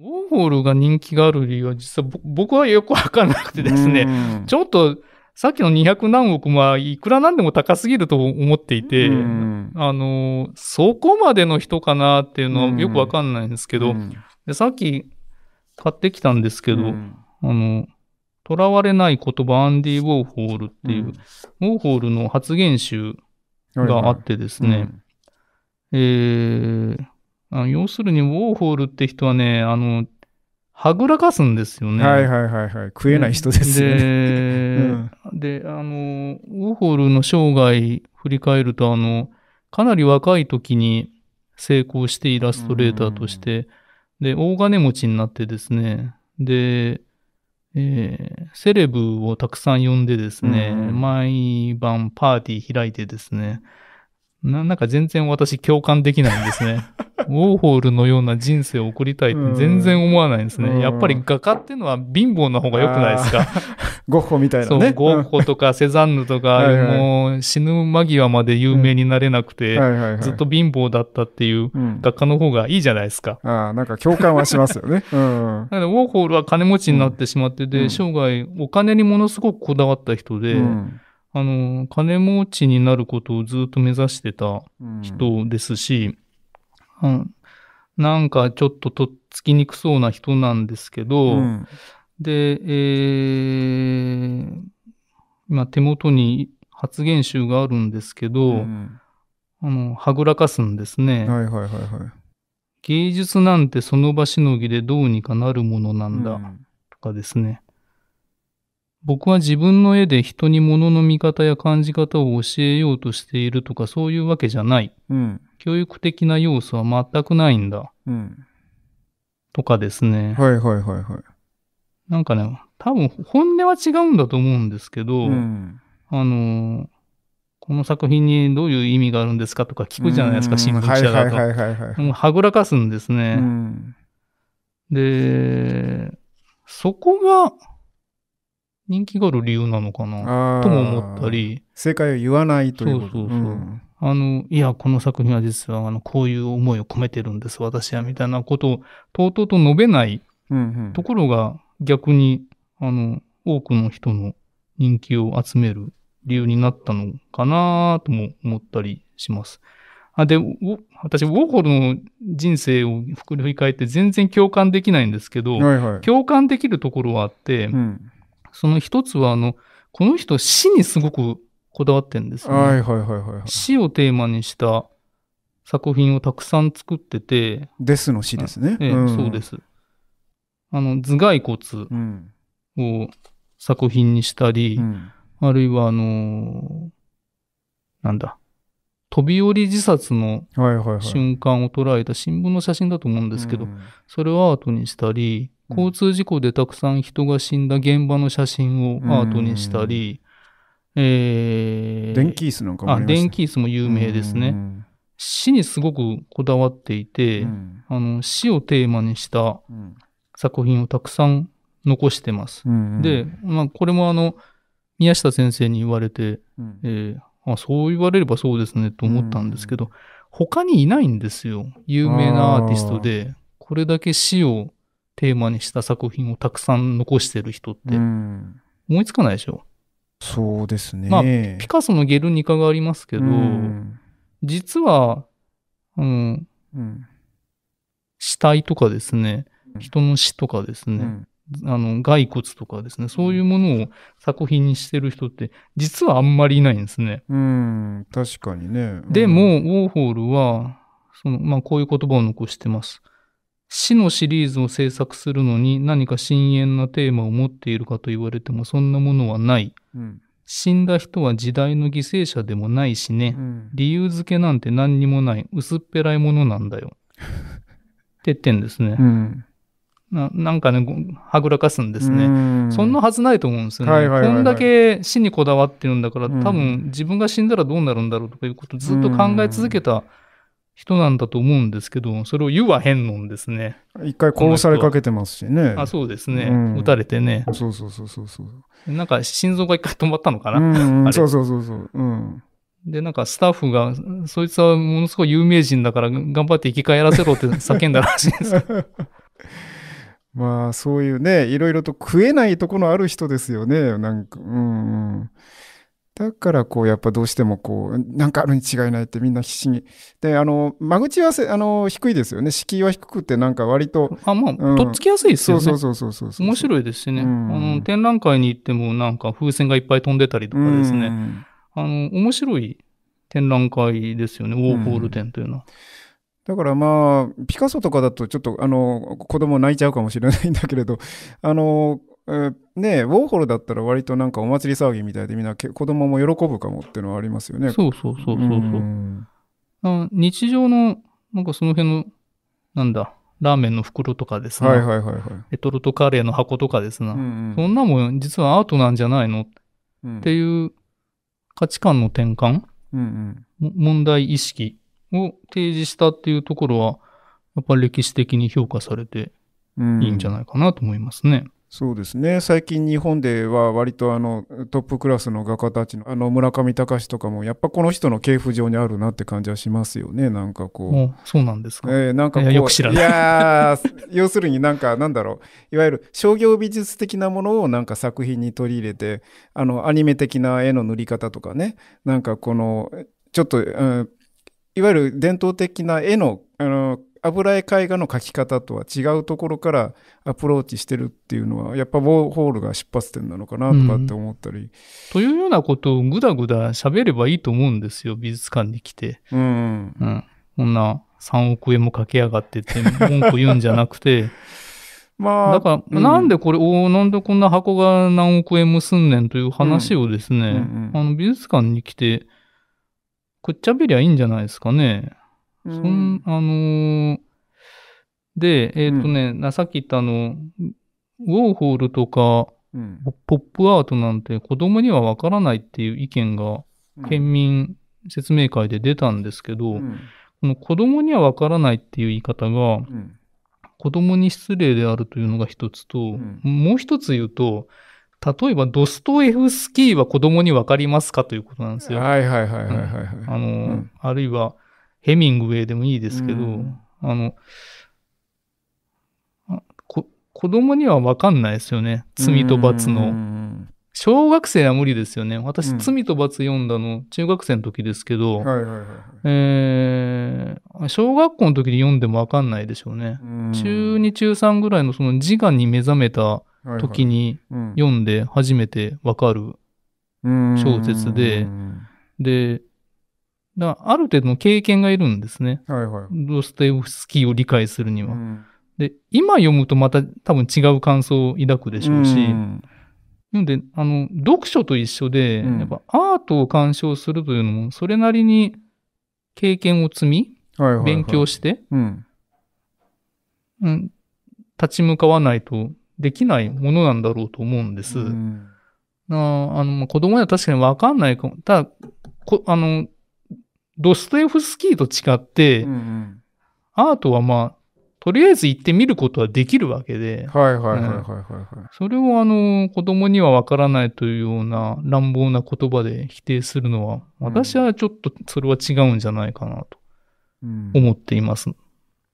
ウォーホールが人気がある理由は実は僕はよくわかんなくてですね、ちょっとさっきの200何億はいくらなんでも高すぎると思っていて、あの、そこまでの人かなっていうのはよくわかんないんですけど、でさっき買ってきたんですけど、あの、囚われない言葉、アンディ・ウォーホールっていう、ウォーホールの発言集があってですね、えー、あの要するにウォーホールって人はね、あの、はぐらかすんですよね。はいはいはいはい。食えない人ですね。で、うん、であの、ウォーホールの生涯振り返ると、あの、かなり若い時に成功してイラストレーターとして、で、大金持ちになってですね、で、えー、セレブをたくさん呼んでですね、毎晩パーティー開いてですね、ななんか全然私共感できないんですね。ウォーホールのような人生を送りたいって全然思わないんですね。やっぱり画家っていうのは貧乏な方が良くないですか。ゴッホみたいなね。そう、ゴッホとかセザンヌとか、はいはい、もう死ぬ間際まで有名になれなくて、うんはいはいはい、ずっと貧乏だったっていう画家の方がいいじゃないですか。うん、ああ、なんか共感はしますよね。うん、なのでウォーホールは金持ちになってしまってて、生涯お金にものすごくこだわった人で、うんあの、金持ちになることをずっと目指してた人ですし、うん、なんかちょっととっつきにくそうな人なんですけど、うん、で、えー、今手元に発言集があるんですけど、うん、あの、はぐらかすんですね。はいはいはいはい。芸術なんてその場しのぎでどうにかなるものなんだ、とかですね。僕は自分の絵で人に物の見方や感じ方を教えようとしているとかそういうわけじゃない。うん。教育的な要素は全くないんだ。うん。とかですね。はいはいはいはい。なんかね、多分本音は違うんだと思うんですけど、うん、あの、この作品にどういう意味があるんですかとか聞くじゃないですか、新聞記者だと。はいはいはいはい、もうはぐらかすんですね。うん、で、そこが、人気がある理由なのかなとも思ったり。正解を言わないということそうそうそう。うん、あの、いや、この作品は実は、あの、こういう思いを込めてるんです、私は、みたいなことを、とうとうと述べないところが、逆に、あの、多くの人の人気を集める理由になったのかなとも思ったりします。あで、私、ウォーホルの人生を振り返って全然共感できないんですけど、はいはい、共感できるところはあって、うん、その一つは、あの、この人死にすごくこだわってんですね。はいはいはいはい、はい。死をテーマにした作品をたくさん作ってて。ですの死ですね。ええ、うん、そうです。あの、頭蓋骨を作品にしたり、うん、あるいはあのー、なんだ、飛び降り自殺の瞬間を捉えた新聞の写真だと思うんですけど、はいはいはい、それをアートにしたり、交通事故でたくさん人が死んだ現場の写真をアートにしたり、うん、えー、電気椅子なんかもあ、ね、電気椅子も有名ですね。死にすごくこだわっていて、うん、あの死をテーマにした作品をたくさん残してます。うんうん、で、まあ、これもあの宮下先生に言われて、うん、えー、あそう言われればそうですねと思ったんですけど、うん、他にいないんですよ有名なアーティストでこれだけ死をテーマにした作品をたくさん残してる人って、思いつかないでしょ。そうですね。まあ、ピカソのゲルニカがありますけど、実は、うん、うん、死体とかですね、人の死とかですね、うん、あの、骸骨とかですね、そういうものを作品にしてる人って、実はあんまりいないんですね。うん、確かにね。うん、でも、ウォーホールは、その、まあ、こういう言葉を残してます。死のシリーズを制作するのに何か深淵なテーマを持っているかと言われてもそんなものはない。うん死んだ人は時代の犠牲者でもないしね、うん、理由付けなんて何にもない薄っぺらいものなんだよっ て言ってんですね、うん、ななんかねはぐらかすんですね、んそんなはずないと思うんですよね、こんだけ死にこだわってるんだから、うん、多分自分が死んだらどうなるんだろうとかいうことをずっと考え続けた人なんだと思うんですけど、それを言うは変のんですね。一回殺されかけてますしね。あ、そうですね。うん、撃たれてね。そうそうそうそうそう。なんか心臓が一回止まったのかな。うんうん、そうそうそうそう。うん。で、なんかスタッフが、そいつはものすごい有名人だから頑張って生き返らせろって叫んだらしいです まあ、そういうね、いろいろと食えないところある人ですよね。なんか、うん、うん。だからこうやっぱどうしてもこうなんかあるに違いないってみんな必死にであの間口はあの低いですよね敷居は低くてなんか割とあまあ、うん、とっつきやすいですよねそうそうそうそうそう面白いですしね、うん、あの展覧会に行ってもなんか風船がいっぱい飛んでたりとかですね、うん、あの面白い展覧会ですよねウォーホール展というのは。だからまあ、ピカソとかだとちょっとあの、子供泣いちゃうかもしれないんだけれど、あの、ねウォーホルだったら割となんかお祭り騒ぎみたいでみんな子供も喜ぶかもっていうのはありますよね。そうそうそうそうそう。う日常のなんかその辺のなんだラーメンの袋とかですね、はいはいはいはい、レトルトカレーの箱とかですな、ね、うんうん、そんなもん実はアートなんじゃないの、っていう価値観の転換、うんうん、問題意識を提示したっていうところはやっぱり歴史的に評価されていいんじゃないかなと思いますね。うんそうですね最近日本では割とあのトップクラスの画家たちのあの村上隆とかもやっぱこの人の系譜上にあるなって感じはしますよねなんかこうそうなんですか、えー、なんかこうよく知らないいや要するになんかなんだろういわゆる商業美術的なものをなんか作品に取り入れてあのアニメ的な絵の塗り方とかねなんかこのちょっと、うん、いわゆる伝統的な絵のあの油絵絵画の描き方とは違うところからアプローチしてるっていうのはやっぱウォーホールが出発点なのかなとかって思ったり。うん、というようなことをぐだぐだ喋ればいいと思うんですよ美術館に来て。うん、うん、こんな3億円もかけやがってって文句言うんじゃなくて。まあ、だから、なんでこれ、ん、おなんでこんな箱が何億円もすんねんという話をですね、美術館に来て、くっちゃべりゃいいんじゃないですかね。そん、あのー、で、えっ、ー、とね、うん、さっき言ったあの、ウォーホールとか、うん、ポップアートなんて子供にはわからないっていう意見が県民説明会で出たんですけど、うん、この子供にはわからないっていう言い方が、子供に失礼であるというのが一つと、もう一つ言うと、例えばドストエフスキーは子供にわかりますかということなんですよ。はいはいはいはいはい、はい。あの、あるいは、ヘミングウェイでもいいですけど、うん、あの、こ子供には分かんないですよね。罪と罰の。小学生は無理ですよね。私、うん、罪と罰読んだの、中学生の時ですけど、小学校の時に読んでも分かんないでしょうね。うん、中2、中3ぐらいのその自我に目覚めた時に読んで初めて分かる小説で、で、だからある程度の経験がいるんですね。はいはい。ドストエフスキーを理解するには。うん、で、今読むとまた多分違う感想を抱くでしょうし、うんなで、あの、読書と一緒で、うん、やっぱアートを鑑賞するというのも、それなりに経験を積み、はいはいはい、勉強して、うん、うん、立ち向かわないとできないものなんだろうと思うんです。うん、ああの、まあ、子供には確かにわかんないかも。ただ、こあの、ドストエフスキーと違って、うんうん、アートはまあ、とりあえず行ってみることはできるわけで。はいはいはいはい、はいうん、それをあの、子供にはわからないというような乱暴な言葉で否定するのは、私はちょっとそれは違うんじゃないかなと思っています。うん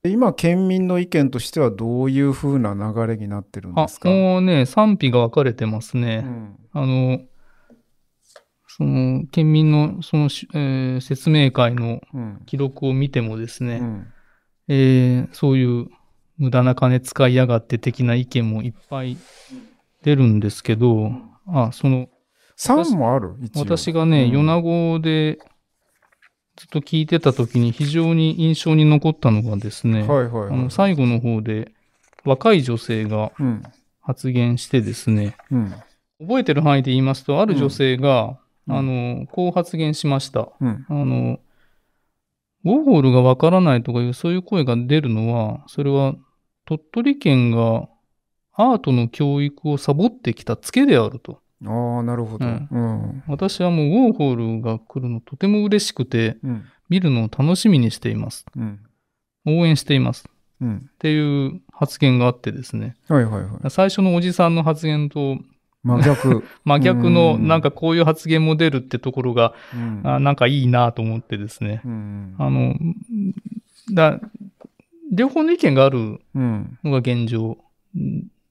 うん、今、県民の意見としてはどういうふうな流れになってるんですかもうね、賛否が分かれてますね。あの、その県民のその、えー、説明会の記録を見てもですね、うん、えー、そういう無駄な金使いやがって的な意見もいっぱい出るんですけど、あ、その、3もある私がね、米子でずっと聞いてた時に非常に印象に残ったのがですね、あの最後の方で若い女性が発言してですね、うんうん、覚えてる範囲で言いますと、ある女性が、あの、こう発言しました。うん、あの、ォーールがわからないとかいう、そういう声が出るのは、それは鳥取県がアートの教育をサボってきたツケであると。ああ、なるほど、うん、うん、私はもうウォーホルが来るのとても嬉しくて、うん、見るのを楽しみにしています。うん、応援しています。っていう発言があってですね。はいはいはい。最初のおじさんの発言と真逆。真逆の、なんかこういう発言も出るってところが、うあなんかいいなと思ってですね。あの、だ、両方の意見があるのが現状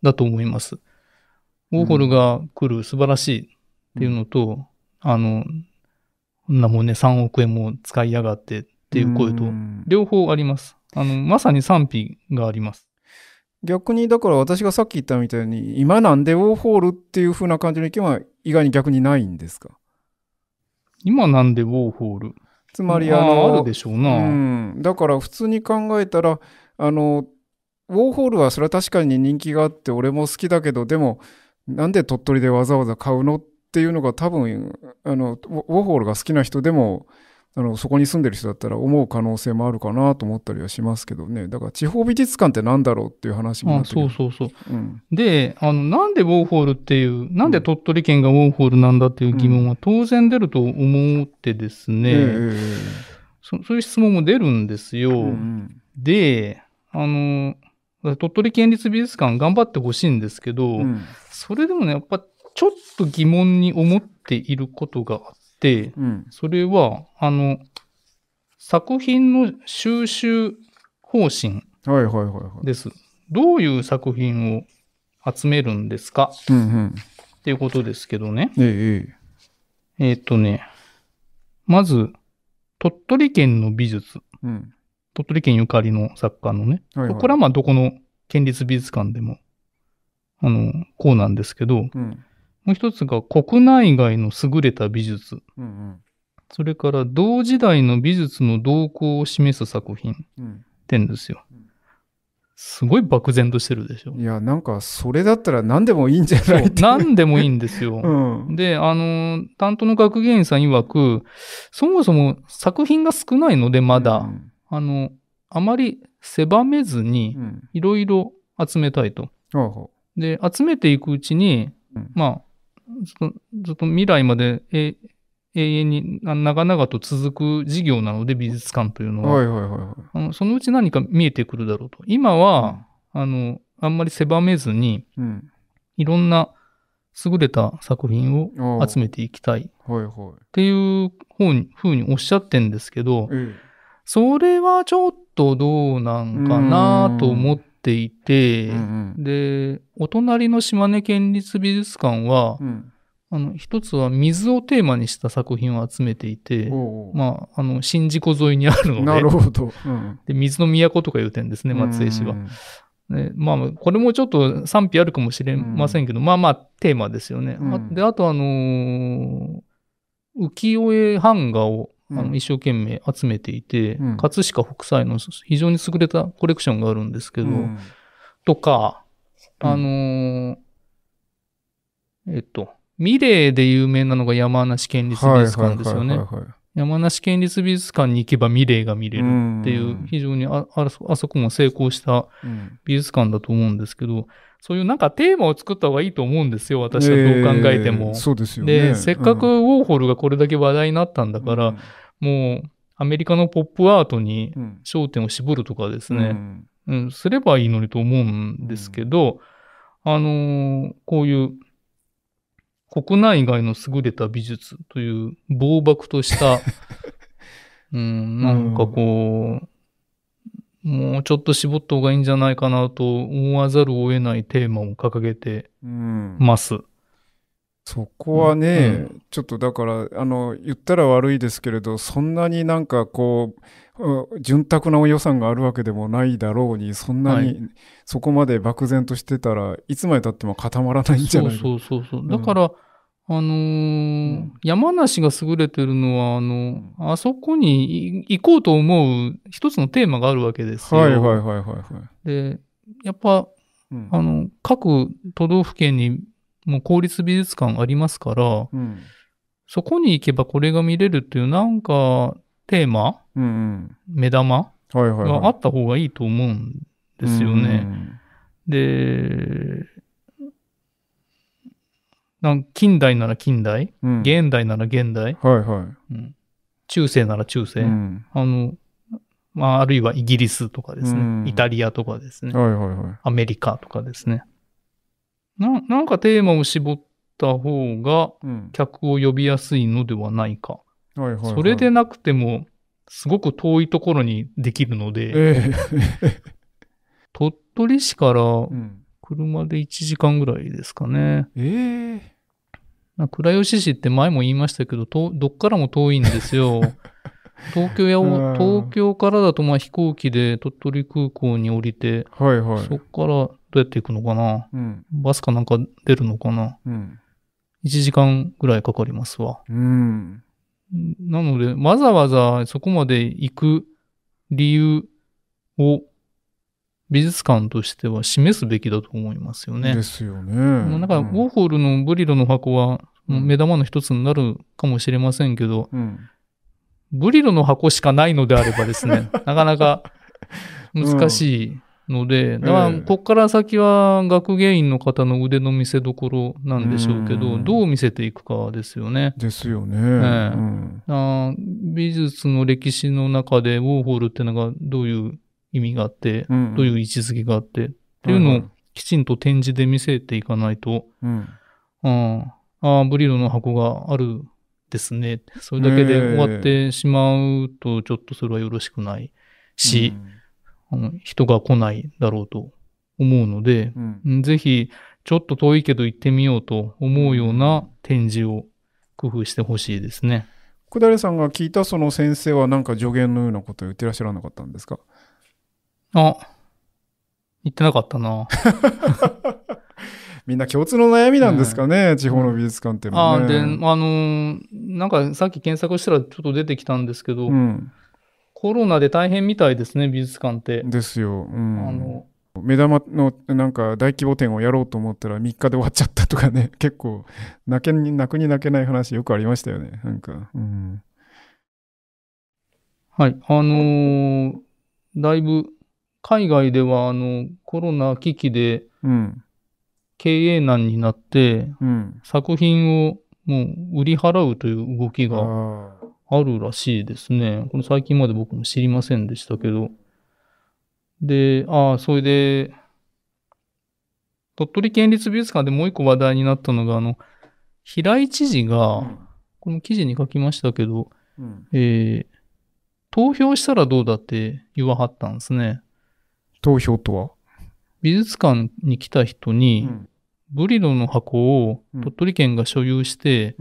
だと思います。ウォーホルが来る素晴らしいっていうのと、あの、こんなもんね、3億円も使いやがってっていう声と、両方あります。あの、まさに賛否があります。逆にだから私がさっき言ったみたいに今なんでウォーホールっていう風な感じの意見は意外に逆にないんですか今なんでウォーホールつまりあのあるでしょうな、うん、だから普通に考えたらあのウォーホールはそれは確かに人気があって俺も好きだけどでもなんで鳥取でわざわざ買うのっていうのが多分あのウォーホールが好きな人でもあのそこに住んでる人だったら思う可能性もあるかなと思ったりはしますけどねだから地方美術館って何だろうっていう話もあそうそうそう、うん、であのなんでウォーホールっていうなんで鳥取県がウォーホールなんだっていう疑問は当然出ると思ってですね、うんえー、そそういう質問も出るんですよ、うんであの鳥取県立美術館頑張ってほしいんですけど、うん、それでもねやっぱちょっと疑問に思っていることがあっ、うん、それは、あの、作品の収集方針です。どういう作品を集めるんですか、うんうん、っていうことですけどね。ええっとね、まず、鳥取県の美術。うん、鳥取県ゆかりの作家のね。はいはい、これはまあどこの県立美術館でも、あの、こうなんですけど、うん、もう一つが国内外の優れた美術。うんうん、それから同時代の美術の動向を示す作品ってんですよ。すごい漠然としてるでしょ。いや、なんか、それだったら何でもいいんじゃない何でもいいんですよ。うん、で、あの、担当の学芸員さん曰く、そもそも作品が少ないので、まだ、うん、あの、あまり狭めずに、いろいろ集めたいと、うん、で、集めていくうちに、まあ、ずっと、ずっと未来まで、永遠に長々と続く事業なので、美術館というのは。はいはいはい、はいあの。そのうち何か見えてくるだろうと。今は、あの、あんまり狭めずに、うん、いろんな優れた作品を集めていきたい。っていう方に、ふうにおっしゃってんですけど、うん、それはちょっとどうなんかなと思って、ていて、うんうん、で、お隣の島根県立美術館は、うん、あの、一つは水をテーマにした作品を集めていて、うまあ、あの、宍道湖沿いにあるので。なるほど。うん、で水の都とかいう点ですね、松江市は。うんね、まあ、これもちょっと賛否あるかもしれませんけど、うん、まあまあ、テーマですよね。うん、で、あとあのー、浮世絵版画をあの一生懸命集めていて、うん、葛飾北斎の非常に優れたコレクションがあるんですけど、うん、とか、あのー、えっと、ミレーで有名なのが山梨県立美術館ですよね。山梨県立美術館に行けばミレーが見れるっていう、非常にああそこも成功した美術館だと思うんですけど、そういうなんかテーマを作った方がいいと思うんですよ、私はどう考えても。えー、そうですよね。で、せっかくウォーホルがこれだけ話題になったんだから、うん、もうアメリカのポップアートに焦点を絞るとかですね、うん、うん、すればいいのにと思うんですけど、うん、あのー、こういう国内外の優れた美術という暴漠とした、うん、なんかこう、もうちょっと絞った方がいいんじゃないかなと思わざるを得ないテーマを掲げてます。うん、そこはね、うん、ちょっとだから、あの、言ったら悪いですけれど、そんなになんかこう、潤沢な予算があるわけでもないだろうに、そんなに、そこまで漠然としてたらいつまでたっても固まらないんじゃないそうそうそうそう。だから、あのーうん、山梨が優れてるのは、あの、あそこに行こうと思う一つのテーマがあるわけですよ。はいはいはいはい、はい。で、やっぱ、うん、あの、各都道府県にもう公立美術館ありますから、うん、そこに行けばこれが見れるっていう、なんか、テーマ、うんうん、目玉、があった方がいいと思うんですよね。で、なん近代なら近代、うん、現代なら現代、はいはいうん、中世なら中世、うん、あの、まあ、あるいはイギリスとかですね、イタリアとかですね、はいはいはい、アメリカとかですねな。なんかテーマを絞った方が客を呼びやすいのではないか。はいはいはい、それでなくても、すごく遠いところにできるので、えー、鳥取市から、うん車で1時間ぐらいですかね。ええー。倉吉市って前も言いましたけど、どっからも遠いんですよ。東京や、東京からだとまあ飛行機で鳥取空港に降りて、はいはい、そこからどうやって行くのかな、うん、バスかなんか出るのかな、うん、1時間ぐらいかかりますわ。うん、なので、わざわざそこまで行く理由を美術館としては示すべきだと思いますよね。ですよね。なんか、ウォーホルのブリロの箱は、目玉の一つになるかもしれませんけど、うん、ブリロの箱しかないのであればですね、なかなか難しいので、うん、だから、ここから先は学芸員の方の腕の見せどころなんでしょうけど、うん、どう見せていくかですよね。ですよね。ね美術の歴史の中でウォーホルってのがどういう意味があって、うんどういう位置づけがあって、っていうのをきちんと展示で見せていかないと、うん、ああ、ブリルの箱があるですね。それだけで終わってしまうと、ちょっとそれはよろしくないし、うん、あの人が来ないだろうと思うので、うん、ぜひ、ちょっと遠いけど行ってみようと思うような展示を工夫してほしいですね。だ田さんが聞いたその先生はなんか助言のようなことを言ってらっしゃらなかったんですかあ、言ってなかったな。みんな共通の悩みなんですかね、地方の美術館って、ね、あで、あのー、なんかさっき検索したらちょっと出てきたんですけど、うん、コロナで大変みたいですね、美術館って。ですよ。うん、あの目玉のなんか大規模展をやろうと思ったら3日で終わっちゃったとかね、結構泣けに泣くに泣けない話よくありましたよね、なんか。うん、はい、あのー、だいぶ海外ではあのコロナ危機で経営難になって、作品をもう売り払うという動きがあるらしいですね。これ最近まで僕も知りませんでしたけど。で、ああ、それで、鳥取県立美術館でもう一個話題になったのが、あの、平井知事が、この記事に書きましたけど、うん、えー、投票したらどうだって言わはったんですね。投票とは美術館に来た人に、ブリロの箱を鳥取県が所有して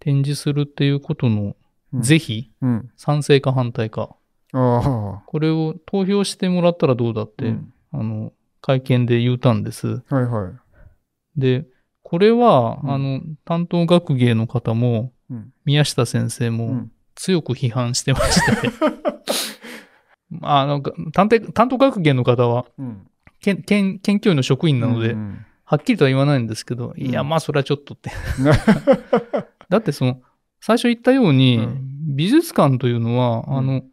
展示するっていうことの是非、賛成か反対か。これを投票してもらったらどうだって、あの、会見で言うたんです。はいはい。で、これは、あの、担当学芸の方も、宮下先生も、強く批判してまして、あの、探偵、担当学芸の方は、うん研ん研究員の職員なので、うんうん、はっきりとは言わないんですけど、いや、まあ、それはちょっとって だって、その、最初言ったように、美術館というのは、あの、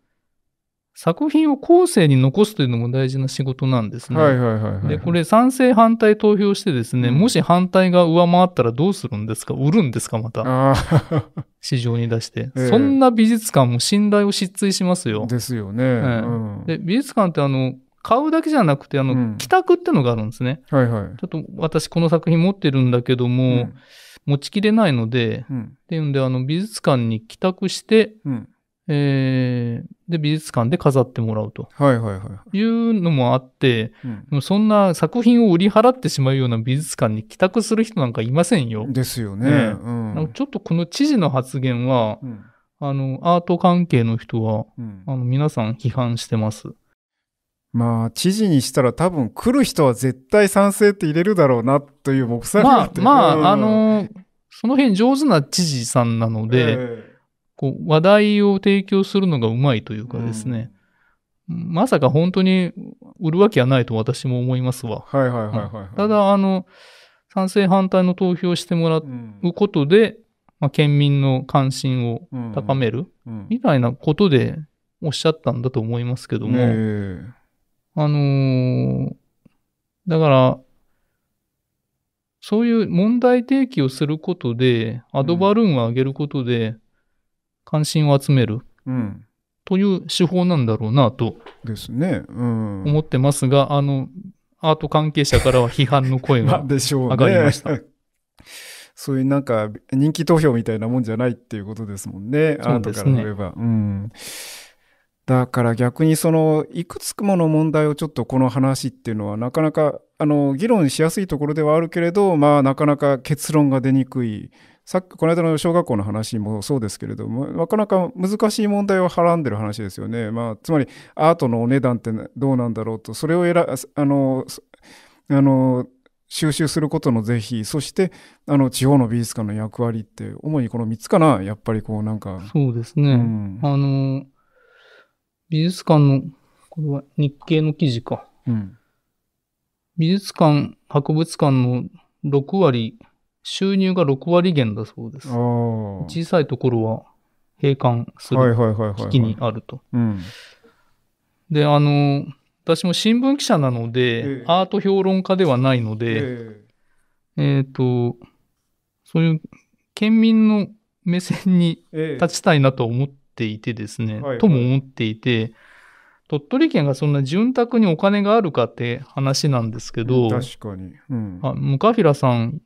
作品を後世に残すというのも大事な仕事なんですね。はいはいはい、はい、で、これ賛成反対投票してですね、うん、もし反対が上回ったらどうするんですか売るんですかまた。市場に出して、えー、そんな美術館も信頼を失墜しますよ。ですよね。うん、で美術館ってあの、買うだけじゃなくて、あの、うん、帰宅ってのがあるんですね。はいはい。ちょっと私この作品持ってるんだけども、持ちきれないので、っていうんで、あの、美術館に帰宅して、うんえー、で、美術館で飾ってもらうと。はいはいはい。いうのもあって、そんな作品を売り払ってしまうような美術館に帰宅する人なんかいませんよ。ですよね。ねうん、ちょっとこの知事の発言は、うん、あの、アート関係の人は、あの皆さん批判してます。まあ、知事にしたら多分来る人は絶対賛成って入れるだろうなという目算まあ、まあ、あのその辺上手な知事さんなので、えーこう話題を提供するのがうまいというかですね、うん、まさか本当に売るわけはないと私も思いますわ。はいはいはいはい、はい、ただ、あの、賛成反対の投票してもらうことで、うん、まあ、県民の関心を高める、みたいなことでおっしゃったんだと思いますけども、あのー、だから、そういう問題提起をすることで、アドバルーンを上げることで、うん関心を集める、うん、という手法なんだろうなとですね、思ってますが、あのアート関係者からは批判の声が上がりました。そういうなんか人気投票みたいなもんじゃないっていうことですもんね、アートから言えば。うん、だから逆にそのいくつくもの問題をちょっとこの話っていうのはなかなかあの議論しやすいところではあるけれど、まあなかなか結論が出にくい。さっきこの間の小学校の話もそうですけれどもなかなか難しい問題をはらんでる話ですよね、まあ、つまりアートのお値段ってどうなんだろうとそれを選あのあの収集することの是非そしてあの地方の美術館の役割って主にこの3つかなやっぱりこうなんかそうですね、うん、あの美術館のこれは日経の記事か、うん、美術館博物館の6割収入が6割減だそうです。小さいところは閉館する危機にあると。で、あの、私も新聞記者なので、えー、アート評論家ではないので、えっ、ー、えー、と、そういう県民の目線に立ちたいなと思っていてですね、えーはいはい、とも思っていて、鳥取県がそんな潤沢にお金があるかって話なんですけど、確かに。うん、あムカフィラさん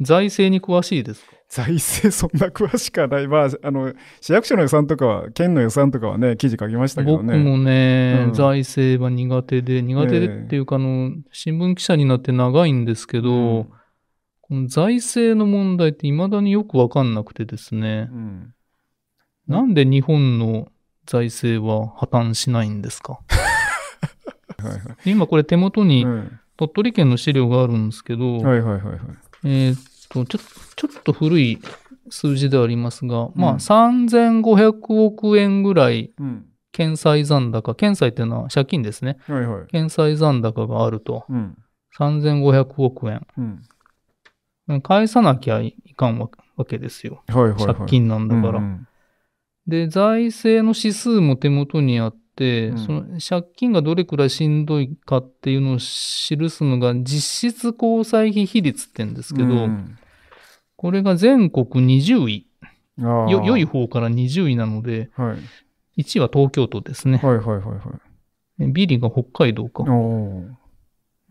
財政に詳しいですか財政そんな詳しくはない。まあ、あの、市役所の予算とかは、県の予算とかはね、記事書きましたけどね。僕もね、うん、財政は苦手で、苦手でっていうか、あの、新聞記者になって長いんですけど、うん、この財政の問題って未だによくわかんなくてですね、うん、なんで日本の財政は破綻しないんですか今これ手元に鳥取県の資料があるんですけど、はいはいはいはい、えー、と、ちょちょっと古い数字ではありますが、うん、まあ、3500億円ぐらい、検済残高、検済っていうのは借金ですね。はいはい、検済残高があると、うん、3500億円、うん、返さなきゃいかんわけですよ。はいはいはい、借金なんだから、うんうん。で、財政の指数も手元にあって、、うん、その借金がどれくらいしんどいかっていうのを記すのが実質交際費比率って言うんですけど、うん、これが全国20位よ、良い方から20位なので、はい、1位は東京都ですね。はいはいはいはい。ビリが北海道か。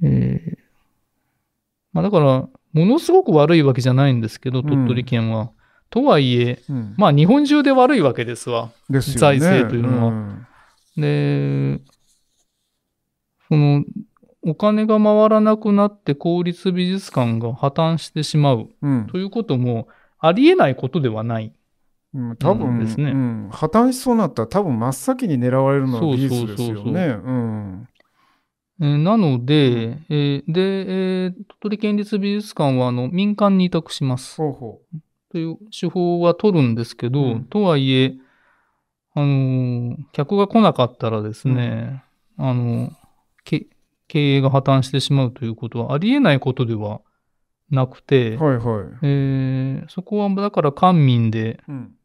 えー、まあ、だから、ものすごく悪いわけじゃないんですけど、鳥取県は。うん、とはいえ、うん、まあ日本中で悪いわけですわ。すね、財政というのは。うん、で、その、お金が回らなくなって公立美術館が破綻してしまう、うん、ということもありえないことではない。多分ですね、うん、破綻しそうになったら多分真っ先に狙われるのは美術ですよね。なので、えー、で、えー、鳥取県立美術館はあの民間に委託します。ほうほうという手法は取るんですけど、とはいえ、あの、客が来なかったらですね、うん、あの、経営が破綻してしまうということはありえないことではなくて、はいはいえー、そこはだから官民で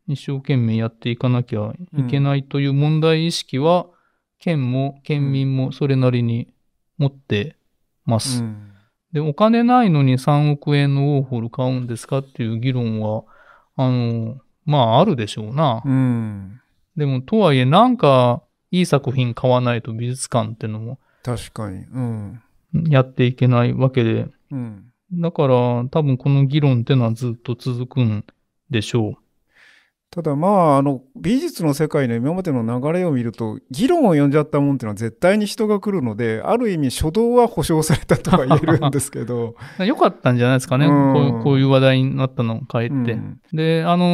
一生懸命やっていかなきゃいけないという問題意識は、県も県民もそれなりに持ってます。うん、で、お金ないのに3億円のウォーホル買うんですかっていう議論は、あの、まああるでしょうな。うんでも、とはいえ、なんか、いい作品買わないと美術館ってのも、確かに。うん。やっていけないわけで、うん。だから、多分この議論ってのはずっと続くんでしょう。ただまあ、あの、美術の世界の今までの流れを見ると、議論を呼んじゃったもんっていうのは絶対に人が来るので、ある意味初動は保証されたとは言えるんですけど。よかったんじゃないですかね、うん、こう。こういう話題になったのを変えて。うん、で、あの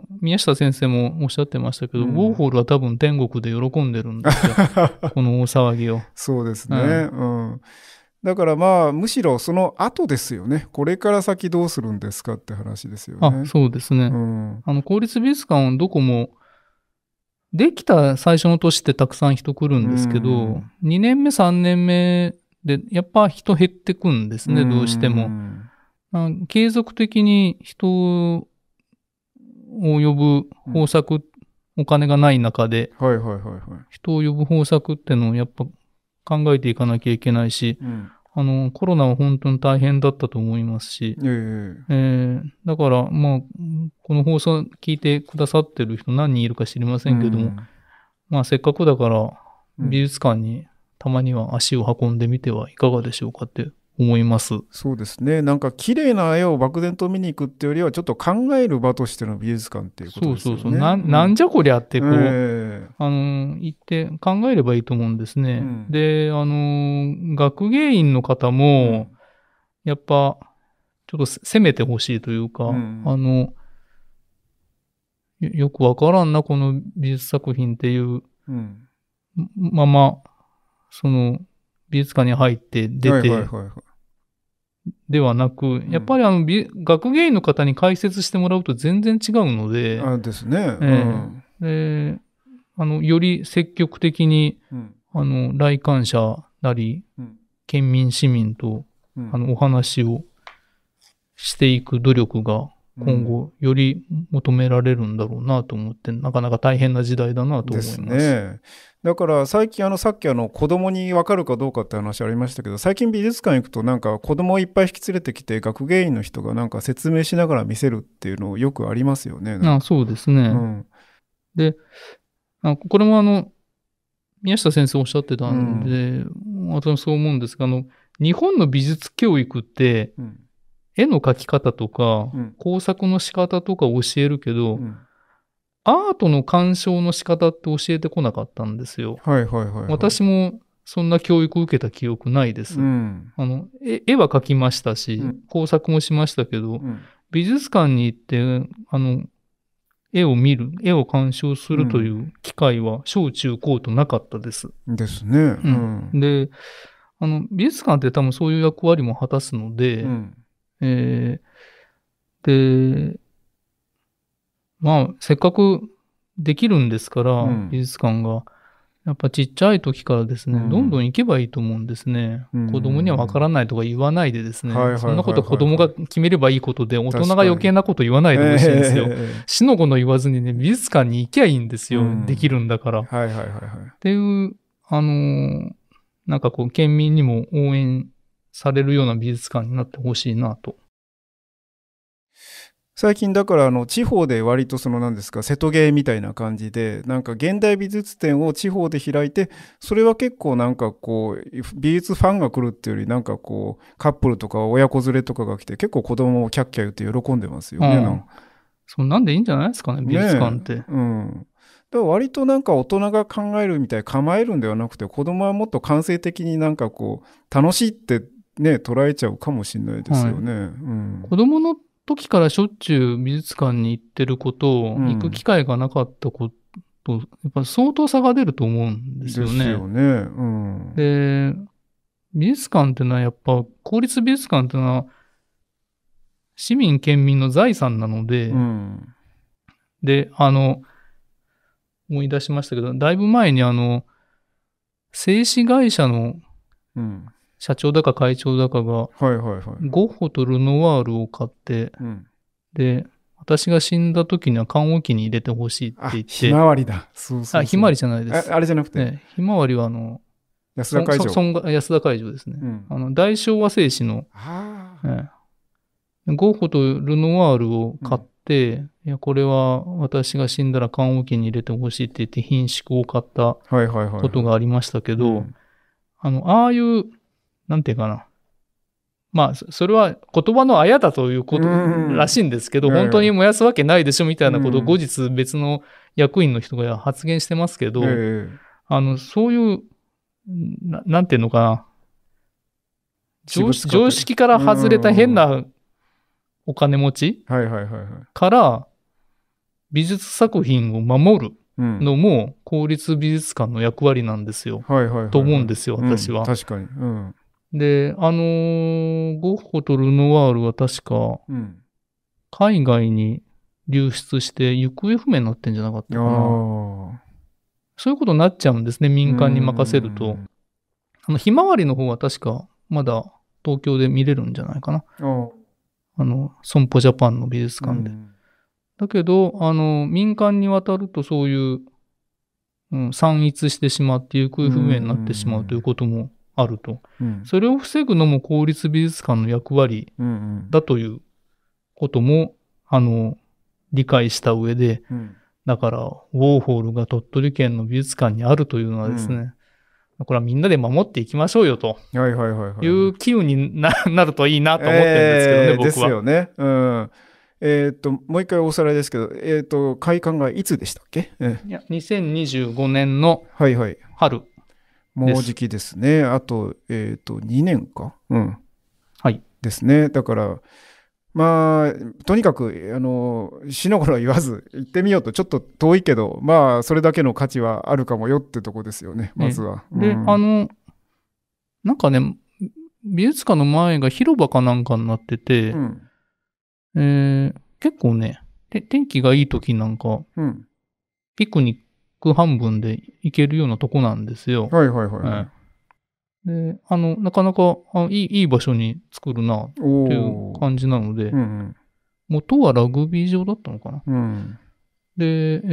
ー、宮下先生もおっしゃってましたけど、うん、ウォーホルは多分天国で喜んでるんですよ。この大騒ぎを。そうですね。うんだからまあむしろその後ですよねこれから先どうするんですかって話ですよね。あそうですね。うん、あの公立美術館どこもできた最初の年ってたくさん人来るんですけど、うん、2年目3年目でやっぱ人減ってくんですね、うん、どうしても。継続的に人を呼ぶ方策、お金がない中で、人を呼ぶ方策ってのをやっぱ考えていかなきゃいけないし、うん、あの、コロナは本当に大変だったと思いますし、えー、えー、だから、まあ、この放送聞いてくださってる人何人いるか知りませんけども、うん、まあ、せっかくだから、美術館にたまには足を運んでみてはいかがでしょうかって思います。そうですね。なんか綺麗な絵を漠然と見に行くっていうよりは、ちょっと考える場としての美術館っていうことですね。そうそうそう。な,、ん、なんじゃこりゃってこう、うん、あの、言って考えればいいと思うんですね。うん、で、あの、学芸員の方も、うん、やっぱ、ちょっと攻めてほしいというか、あの、よくわからんな、この美術作品っていう、まま、その、美術館に入って出て、はいはいはいはいではなく、やっぱりあの、学芸員の方に解説してもらうと全然違うので。あですね。うんえー、であの、より積極的に、うん、あの、来館者なり、うん、県民市民と、あの、お話をしていく努力が今後より求められるんだろうなと思って、うん、なかなか大変な時代だなと思います。ね、だから最近あのさっきあの子供に分かるかどうかって話ありましたけど最近美術館行くとなんか子供をいっぱい引き連れてきて学芸員の人がなんか説明しながら見せるっていうのよくありますよね。あそうですね。うん、でこれもあの宮下先生おっしゃってたんで、うん、私もそう思うんですがあの日本の美術教育って、うん絵の描き方とか、うん、工作の仕方とか教えるけど、うん、アートの鑑賞の仕方って教えてこなかったんですよ。はいはいはい、はい、私もそんな教育を受けた記憶ないです。うん、あの絵は描きましたし、工作もしましたけど、美術館に行って、あの、絵を見る、絵を鑑賞するという機会は小中高となかったです。ですね。うん、で、あの、美術館って多分そういう役割も果たすので、うん、えー、で、まあ、せっかくできるんですから、うん、美術館が。やっぱちっちゃい時からですね、うん、どんどん行けばいいと思うんですね。うん、子供にはわからないとか言わないでですね、そんなこと子供が決めればいいことで、大人が余計なこと言わないでほしいんですよ。死の子の言わずにね、美術館に行きゃいいんですよ。うん、できるんだから。っていう、あのー、なんかこう、県民にも応援されるような美術館になってほしいなと。最近だからあの地方で割とその何ですか瀬戸芸みたいな感じでなんか現代美術展を地方で開いてそれは結構なんかこう美術ファンが来るっていうよりなんかこうカップルとか親子連れとかが来て結構子供をキャッキャ言って喜んでますよね、うん、そんなんでいいんじゃないですかね美術館って、ね、うんだから割となんか大人が考えるみたい構えるんではなくて子供はもっと感性的になんかこう楽しいってね、捉えちゃうかもしれないですよね。はいうん、子供の時からしょっちゅう美術館に行ってることを、行く機会がなかったこと、うん、やっぱ相当差が出ると思うんですよね。ですよね。うん、で、美術館っていうのはやっぱ、公立美術館っていうのは、市民県民の財産なので、うん、で、あの、思い出しましたけど、だいぶ前にあの、製紙会社の、うん社長だか会長だかが、はいはいはい。ゴッホとルノワールを買って、うん、で、私が死んだ時には棺桶に入れてほしいって言って。ひまわりだ。そうそうあ、ひまわりじゃないです。あれじゃなくて、ね、ひまわりはあの、安田会長。安田会場ですね。うん、あの大昭和製紙の、ね、ゴッホとルノワールを買って、うん、いや、これは私が死んだら棺桶に入れてほしいって言って、品種を買ったことがありましたけど、あの、ああいうなんていうかな。まあ、それは言葉のあやだということらしいんですけど、本当に燃やすわけないでしょみたいなことを後日別の役員の人が発言してますけど、あの、そういう、なんていうのかな。常識から外れた変なお金持ちから美術作品を守るのも公立美術館の役割なんですよ、と思うんですよ、私は。確かに、うんで、あのー、ゴッホとルノワールは確か、海外に流出して行方不明になってんじゃなかったかな。そういうことになっちゃうんですね、民間に任せると。あの、ひまわりの方は確か、まだ東京で見れるんじゃないかな。あの、損保ジャパンの美術館で。だけど、あの、民間に渡るとそういう、うん、散逸してしまって行方不明になってしまうということもあると、うん、それを防ぐのも公立美術館の役割だということも、あの、理解した上で、うん、だから、ウォーホールが鳥取県の美術館にあるというのはですね、うん、これはみんなで守っていきましょうよという機運に なるといいなと思ってるんですけどね、えー、僕は。ですよね。うんえー、っと、もう一回おさらいですけど、えー、っと、開館がいつでしたっけ、えー、いや、2025年の春。はいはい。春。もうじきですね。あと、えっ、ー、と、2年か。うん。はい。ですね。だから、まあ、とにかく、あの、死の頃は言わず、行ってみようと、ちょっと遠いけど、まあ、それだけの価値はあるかもよってとこですよね、まずは。で、うん、あの、なんかね、美術館の前が広場かなんかになってて、うん、えー、結構ね、天気がいい時なんか、うん、ピクニッック半分でいけるようなとこなんですよ。はいはいはい、で、あの、なかなかあいいいい場所に作るなっていう感じなので、うんうん、元はラグビー場だったのかな。うん、で、え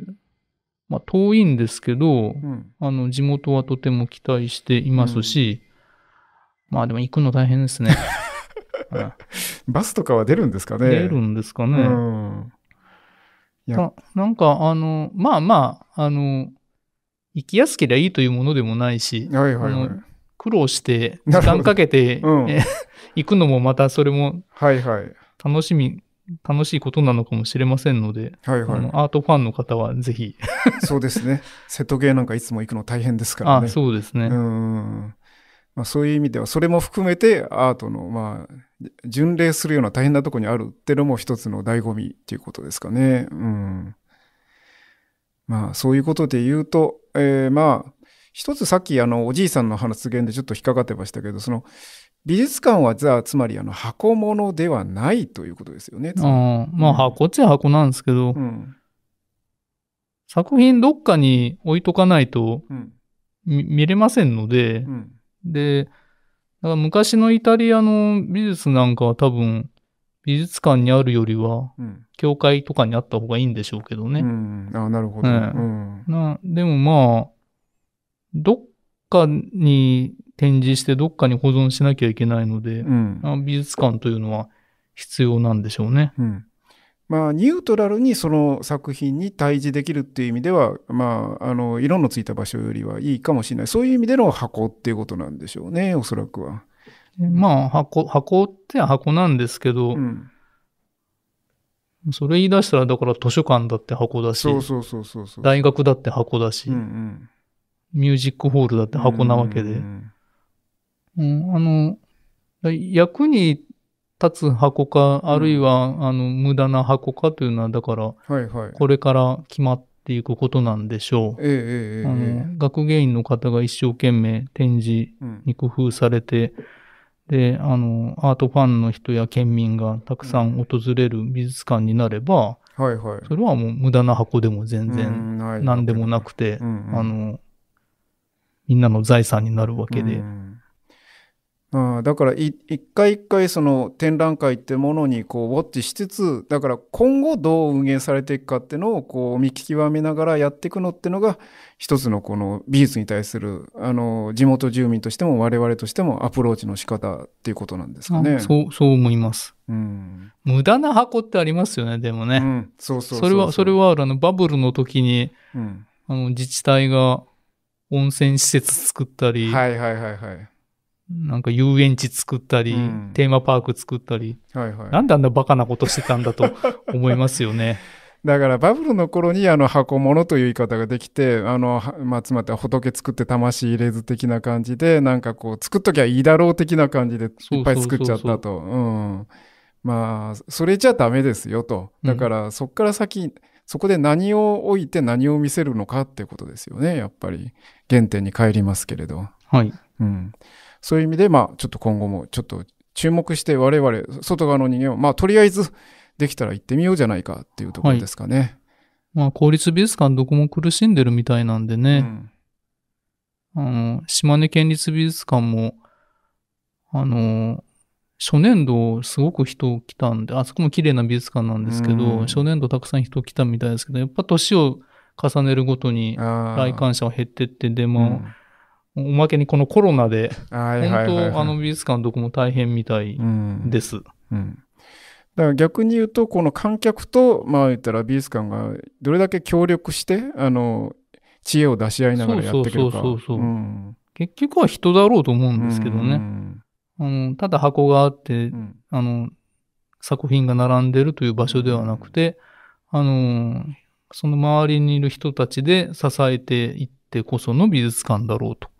ー、まあ、遠いんですけど、うん、あの、地元はとても期待していますし、うん、まあでも行くの大変ですね。バスとかは出るんですかね出るんですかね。ななんか、あの、まあまあ、あの、生きやすけりゃいいというものでもないし、はいはいはい、苦労して、時間かけて、うん、行くのもまたそれも、はいはい。楽しみ、楽しいことなのかもしれませんので、はいはい、アートファンの方はぜひ。そうですね。瀬戸芸なんかいつも行くの大変ですからね。あそうですね。うん。まあ、そういう意味ではそれも含めてアートのまあ巡礼するような大変なとこにあるっていうのも一つの醍醐味っていうことですかね。うん、まあそういうことで言うと、えー、まあ一つさっきあのおじいさんの発言でちょっと引っかかってましたけどその美術館はザつまりあの箱物ではないということですよね。あまあ箱っちゃ箱なんですけど、うん、作品どっかに置いとかないと見うん、見れませんので、うんで、だから昔のイタリアの美術なんかは多分、美術館にあるよりは、教会とかにあった方がいいんでしょうけどね。うん、あなるほど、ねうん、な。でもまあ、どっかに展示してどっかに保存しなきゃいけないので、うん、美術館というのは必要なんでしょうね。うんまあ、ニュートラルにその作品に対峙できるっていう意味では、まあ、あの色のついた場所よりはいいかもしれないそういう意味での箱っていうことなんでしょうねおそらくは。まあ箱箱って箱なんですけど、うん、それ言い出したらだから図書館だって箱だし大学だって箱だし、うんうん、ミュージックホールだって箱なわけで。うん、あの役に立つ箱か、あるいは、うん、あの、無駄な箱かというのは、だから、はいはい、これから決まっていくことなんでしょう。あの、学芸員の方が一生懸命展示に工夫されて、うん、で、あの、アートファンの人や県民がたくさん訪れる美術館になれば、それはもう無駄な箱でも全然何でもなくて、あの、みんなの財産になるわけで、うんうん、だから一回一回その展覧会ってものにこうウォッチしつつだから今後どう運営されていくかっていうのをこう見極めながらやっていくのってのが一つのこの美術に対するあの地元住民としても我々としてもアプローチの仕方っていうことなんですかね。そうそう思います、うん。無駄な箱ってありますよねでもね。うん、そうそうそれはそれはあのバブルの時に、うん、あの自治体が温泉施設作ったり。はいはいはいはい。なんか遊園地作ったり、うん、テーマパーク作ったり、はいはい、なんであんなバカなことしてたんだと 思いますよね。だからバブルの頃にあの箱物という言い方ができてあの、まあ、つまり仏作って魂入れず的な感じでなんかこう作っときゃいいだろう的な感じでいっぱい作っちゃったとまあそれじゃダメですよとだからそこから先、うん、そこで何を置いて何を見せるのかってことですよねやっぱり原点に帰りますけれど。はい、うんそういう意味で、まあ、ちょっと今後もちょっと注目して我々、外側の人間を、まあ、とりあえずできたら行ってみようじゃないかっていうところですかね。はい、まあ、公立美術館どこも苦しんでるみたいなんでね、うん、あの、島根県立美術館も、あの、初年度すごく人来たんで、あそこも綺麗な美術館なんですけど、初年度たくさん人来たみたいですけど、やっぱ年を重ねるごとに来館者は減ってって、でも、うんおまけにこのコロナで、本当、あの美術館どこも大変みたいです。うんうん、だから逆に言うと、この観客と、まあ言ったら美術館がどれだけ協力して、あの、知恵を出し合いながらやっていけるか。そうそうそうそう、うん、結局は人だろうと思うんですけどね。あのただ箱があって、あの、作品が並んでるという場所ではなくて、あの、その周りにいる人たちで支えていってこその美術館だろうと。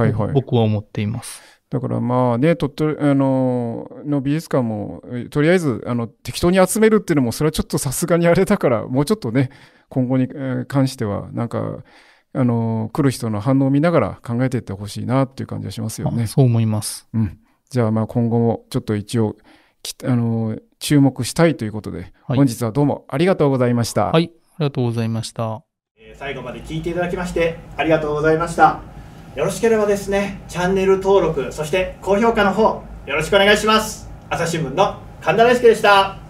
はいはい、僕は思っています。だからまあね、鳥取あのの美術館も、とりあえずあの適当に集めるっていうのも、それはちょっとさすがにあれだから、もうちょっとね、今後に関しては、なんか、あの来る人の反応を見ながら考えていってほしいなっていう感じがしますよね。そう思います。うん、じゃあまあ今後もちょっと一応あの注目したいということで、本日はどうもありがとうございました。はい、ありがとうございました。最後まで聞いていただきましてありがとうございました。よろしければですねチャンネル登録そして高評価の方よろしくお願いします朝日新聞の神田大輔でした